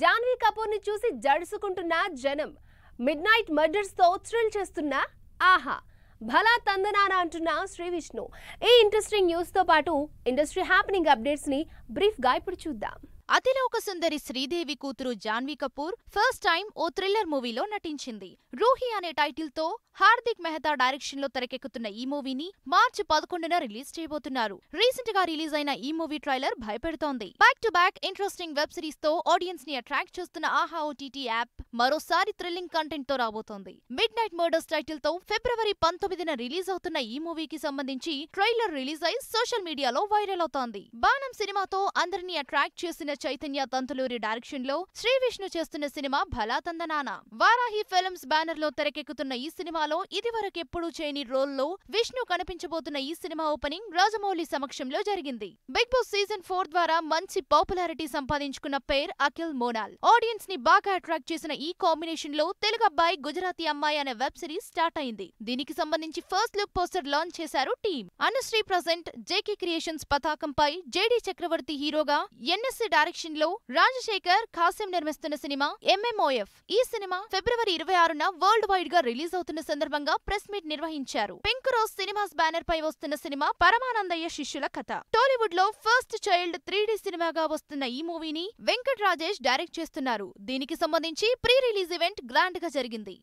జాన్వీ కపూర్ని చూసి జడుసుకుంటున్న జనం mid night మర్డర్స్తో thrill చేస్తున్న ఆహా భలా తందనాన అంటున్న శ్రీ విష్ణు ఈ ఇంట్రెస్టింగ్ న్యూస్తో పాటు ఇండస్ట్రీ హ్యాపెనింగ్ అప్డేట్స్ని బ్రీఫ్గా ఇప్పుడు చూద్దాం అతిలోక సుందరి శ్రీదేవి కూతురు జాన్వీ కపూర్ ఫస్ట్ టైం ఓ థ్రిల్లర్ మూవీలో నటించింది రూహి అనే టైటిల్ తో హార్దిక్ మెహతా డైరెక్షన్ లో తెరకెక్కుతున్న ఈ మూవీని మార్చి పదకొండున రిలీజ్ చేయబోతున్నారు రీసెంట్ గా రిలీజ్ అయిన ఈ మూవీ ట్రైలర్ భయపెడుతోంది back to back interesting web series తో ఆడియన్స్ ని అట్రాక్ట్ చేస్తున్న ఆహా ఓటీటీ యాప్ మరోసారి థ్రిల్లింగ్ కంటెంట్ తో రాబోతోంది మిడ్ నైట్ మర్డర్స్ టైటిల్ తో ఫిబ్రవరి పంతొమ్మిదిన రిలీజ్ అవుతున్న ఈ మూవీకి సంబంధించి ట్రైలర్ రిలీజ్ అయి సోషల్ మీడియాలో వైరల్ అవుతోంది బాణం సినిమాతో అందరినీ అట్రాక్ట్ చేసిన చైతన్య తంతులూరి డైరెక్షన్ లో శ్రీ విష్ణు చేస్తున్న cinema Bhalathandanana Varahi films banner లో తెరకెక్కుతున్న ఈ సినిమాలో ఇదివరకెప్పుడూ చేయని రోల్ లో విష్ణు కనిపించబోతున్న ఈ సినిమా ఓపెనింగ్ రాజమౌళి సమక్షంలో జరిగింది బిగ్ బాస్ సీజన్ ఫోర్ ద్వారా మంచి పాపులారిటీ సంపాదించుకున్న పేర్ అఖిల్ మోనాల్ ఆడియన్స్ ని బాగా అట్రాక్ట్ చేసిన ఈ కాంబినేషన్ లో తెలుగు అబ్బాయి గుజరాతీ అమ్మాయి అనే వెబ్ సిరీస్ స్టార్ట్ అయింది దీనికి సంబంధించి ఫస్ట్ లుక్ పోస్టర్ లాంచ్ చేశారు team Anushree present JK creations పతాకంపై జేడీ చక్రవర్తి హీరోగా ఎన్ఎస్సీ డైరెక్షన్ లో రాజశేఖర్ ఖాసిం నిర్మిస్తున్న సినిమా ఎంఎంఓఎఫ్ ఈ సినిమా ఫిబ్రవరి ఇరవై ఆరున వరల్డ్ వైడ్ గా రిలీజ్ అవుతున్న సందర్భంగా ప్రెస్ మీట్ నిర్వహించారు పింక్ రోజ్ సినిమాస్ బ్యానర్ పై వస్తున్న సినిమా పరమానందయ్య శిష్యుల కథ టాలీవుడ్ లో ఫస్ట్ చైల్డ్ త్రీ సినిమాగా వస్తున్న ఈ మూవీని వెంకట్ రాజేష్ డైరెక్ట్ చేస్తున్నారు దీనికి సంబంధించి ప్రీ రిలీజ్ ఈవెంట్ గ్రాండ్ గా జరిగింది